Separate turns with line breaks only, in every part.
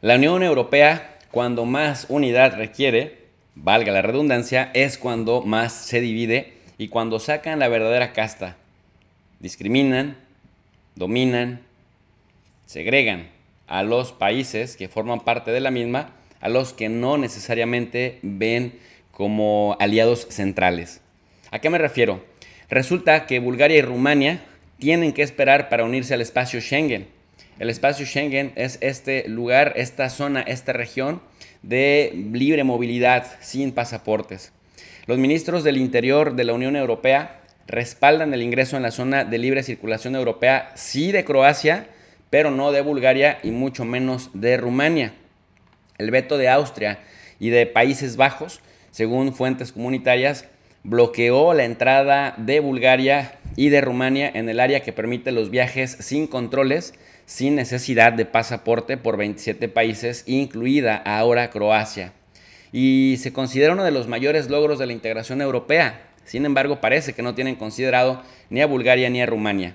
La Unión Europea, cuando más unidad requiere, valga la redundancia, es cuando más se divide y cuando sacan la verdadera casta. Discriminan, dominan, segregan a los países que forman parte de la misma, a los que no necesariamente ven como aliados centrales. ¿A qué me refiero? Resulta que Bulgaria y Rumania tienen que esperar para unirse al espacio Schengen el espacio Schengen es este lugar, esta zona, esta región de libre movilidad sin pasaportes. Los ministros del Interior de la Unión Europea respaldan el ingreso en la zona de libre circulación europea, sí de Croacia, pero no de Bulgaria y mucho menos de Rumania. El veto de Austria y de Países Bajos, según fuentes comunitarias, bloqueó la entrada de Bulgaria y de Rumania en el área que permite los viajes sin controles, sin necesidad de pasaporte por 27 países, incluida ahora Croacia. Y se considera uno de los mayores logros de la integración europea. Sin embargo, parece que no tienen considerado ni a Bulgaria ni a Rumania.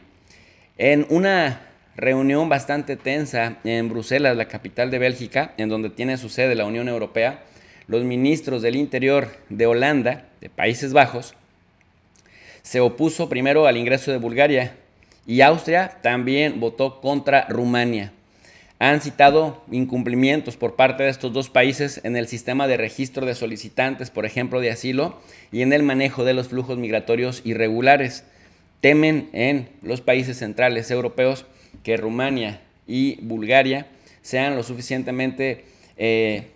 En una reunión bastante tensa en Bruselas, la capital de Bélgica, en donde tiene su sede la Unión Europea, los ministros del Interior de Holanda, de Países Bajos, se opuso primero al ingreso de Bulgaria y Austria también votó contra Rumania. Han citado incumplimientos por parte de estos dos países en el sistema de registro de solicitantes, por ejemplo, de asilo y en el manejo de los flujos migratorios irregulares. Temen en los países centrales europeos que Rumania y Bulgaria sean lo suficientemente eh,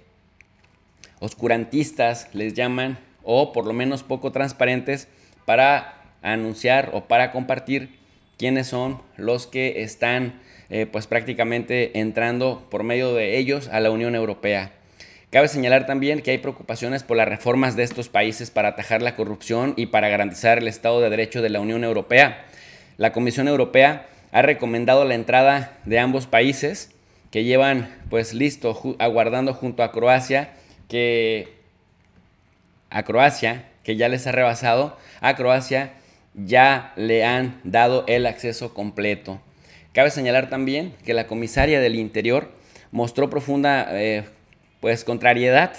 oscurantistas, les llaman, o por lo menos poco transparentes para anunciar o para compartir quiénes son los que están eh, pues prácticamente entrando por medio de ellos a la Unión Europea. Cabe señalar también que hay preocupaciones por las reformas de estos países para atajar la corrupción y para garantizar el Estado de Derecho de la Unión Europea. La Comisión Europea ha recomendado la entrada de ambos países que llevan pues listo aguardando junto a Croacia que a Croacia que ya les ha rebasado a Croacia ya le han dado el acceso completo. Cabe señalar también que la comisaria del Interior mostró profunda eh, pues, contrariedad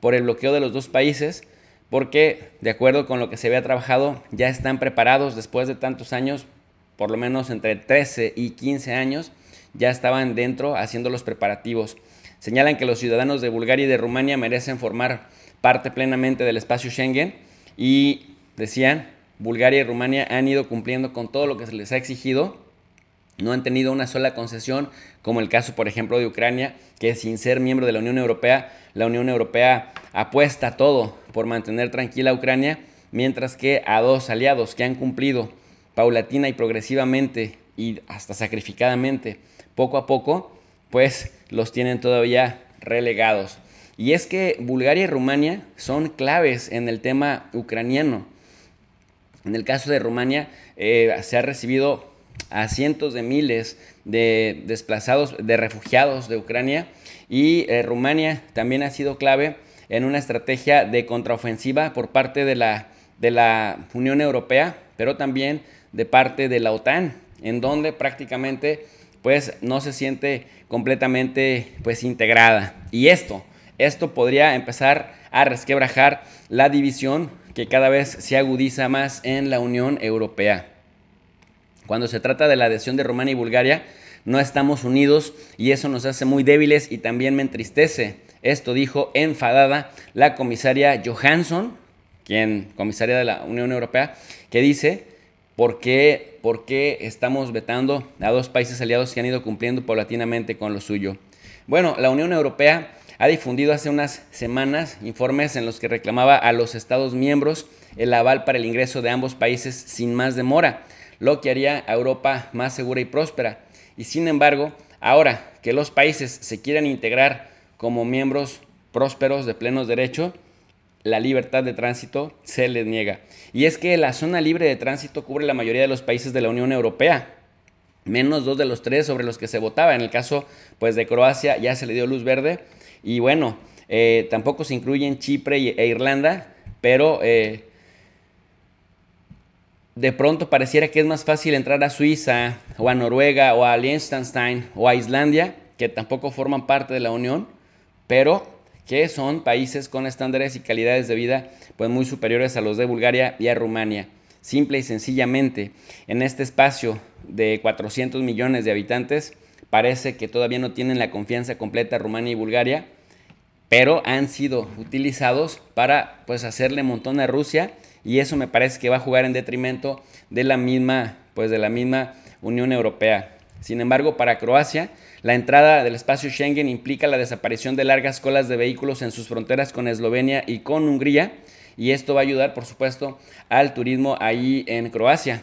por el bloqueo de los dos países, porque de acuerdo con lo que se había trabajado, ya están preparados después de tantos años, por lo menos entre 13 y 15 años, ya estaban dentro haciendo los preparativos. Señalan que los ciudadanos de Bulgaria y de Rumania merecen formar parte plenamente del espacio Schengen y decían Bulgaria y Rumania han ido cumpliendo con todo lo que se les ha exigido. No han tenido una sola concesión, como el caso, por ejemplo, de Ucrania, que sin ser miembro de la Unión Europea, la Unión Europea apuesta todo por mantener tranquila a Ucrania, mientras que a dos aliados que han cumplido paulatina y progresivamente y hasta sacrificadamente, poco a poco, pues los tienen todavía relegados. Y es que Bulgaria y Rumania son claves en el tema ucraniano. En el caso de Rumania, eh, se ha recibido a cientos de miles de desplazados, de refugiados de Ucrania y eh, Rumania también ha sido clave en una estrategia de contraofensiva por parte de la, de la Unión Europea, pero también de parte de la OTAN, en donde prácticamente pues no se siente completamente pues integrada. Y esto, esto podría empezar a resquebrajar la división que cada vez se agudiza más en la Unión Europea. Cuando se trata de la adhesión de Rumania y Bulgaria, no estamos unidos y eso nos hace muy débiles y también me entristece. Esto dijo enfadada la comisaria Johansson, quien comisaria de la Unión Europea, que dice, ¿por qué, ¿por qué estamos vetando a dos países aliados que han ido cumpliendo paulatinamente con lo suyo? Bueno, la Unión Europea ha difundido hace unas semanas informes en los que reclamaba a los Estados miembros el aval para el ingreso de ambos países sin más demora, lo que haría a Europa más segura y próspera. Y sin embargo, ahora que los países se quieren integrar como miembros prósperos de plenos derechos, la libertad de tránsito se les niega. Y es que la zona libre de tránsito cubre la mayoría de los países de la Unión Europea, menos dos de los tres sobre los que se votaba. En el caso pues, de Croacia ya se le dio luz verde y bueno, eh, tampoco se incluyen Chipre e Irlanda, pero eh, de pronto pareciera que es más fácil entrar a Suiza o a Noruega o a Liechtenstein o a Islandia, que tampoco forman parte de la Unión, pero que son países con estándares y calidades de vida pues muy superiores a los de Bulgaria y a Rumania. Simple y sencillamente, en este espacio de 400 millones de habitantes, parece que todavía no tienen la confianza completa Rumania y Bulgaria, pero han sido utilizados para pues hacerle montón a Rusia y eso me parece que va a jugar en detrimento de la misma pues de la misma Unión Europea. Sin embargo, para Croacia, la entrada del espacio Schengen implica la desaparición de largas colas de vehículos en sus fronteras con Eslovenia y con Hungría, y esto va a ayudar, por supuesto, al turismo ahí en Croacia.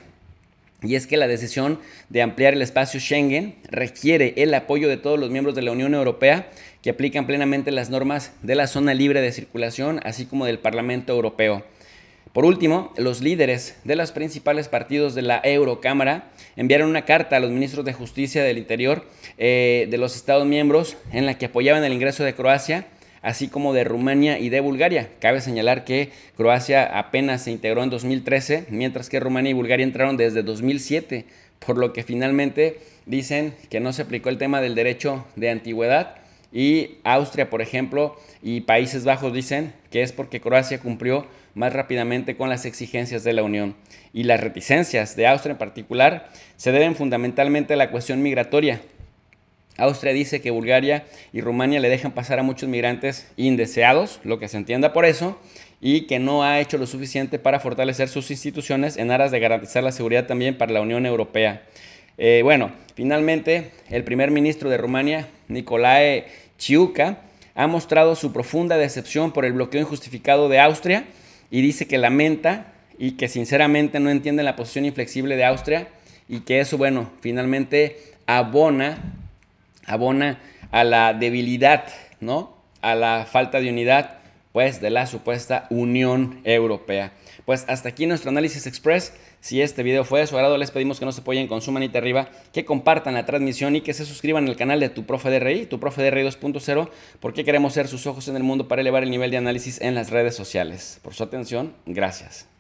Y es que la decisión de ampliar el espacio Schengen requiere el apoyo de todos los miembros de la Unión Europea que aplican plenamente las normas de la zona libre de circulación, así como del Parlamento Europeo. Por último, los líderes de los principales partidos de la Eurocámara enviaron una carta a los ministros de Justicia del Interior eh, de los Estados miembros en la que apoyaban el ingreso de Croacia así como de Rumania y de Bulgaria. Cabe señalar que Croacia apenas se integró en 2013, mientras que Rumanía y Bulgaria entraron desde 2007, por lo que finalmente dicen que no se aplicó el tema del derecho de antigüedad. Y Austria, por ejemplo, y Países Bajos dicen que es porque Croacia cumplió más rápidamente con las exigencias de la Unión. Y las reticencias de Austria en particular se deben fundamentalmente a la cuestión migratoria, Austria dice que Bulgaria y Rumania le dejan pasar a muchos migrantes indeseados, lo que se entienda por eso, y que no ha hecho lo suficiente para fortalecer sus instituciones en aras de garantizar la seguridad también para la Unión Europea. Eh, bueno, finalmente, el primer ministro de Rumania, Nicolae Chiuca, ha mostrado su profunda decepción por el bloqueo injustificado de Austria y dice que lamenta y que sinceramente no entiende la posición inflexible de Austria y que eso, bueno, finalmente abona abona a la debilidad, ¿no? A la falta de unidad, pues, de la supuesta Unión Europea. Pues hasta aquí nuestro análisis express. Si este video fue de su agrado, les pedimos que nos apoyen con su manita arriba, que compartan la transmisión y que se suscriban al canal de Tu Profe de Rey, Tu Profe de Rey 2.0, porque queremos ser sus ojos en el mundo para elevar el nivel de análisis en las redes sociales. Por su atención, gracias.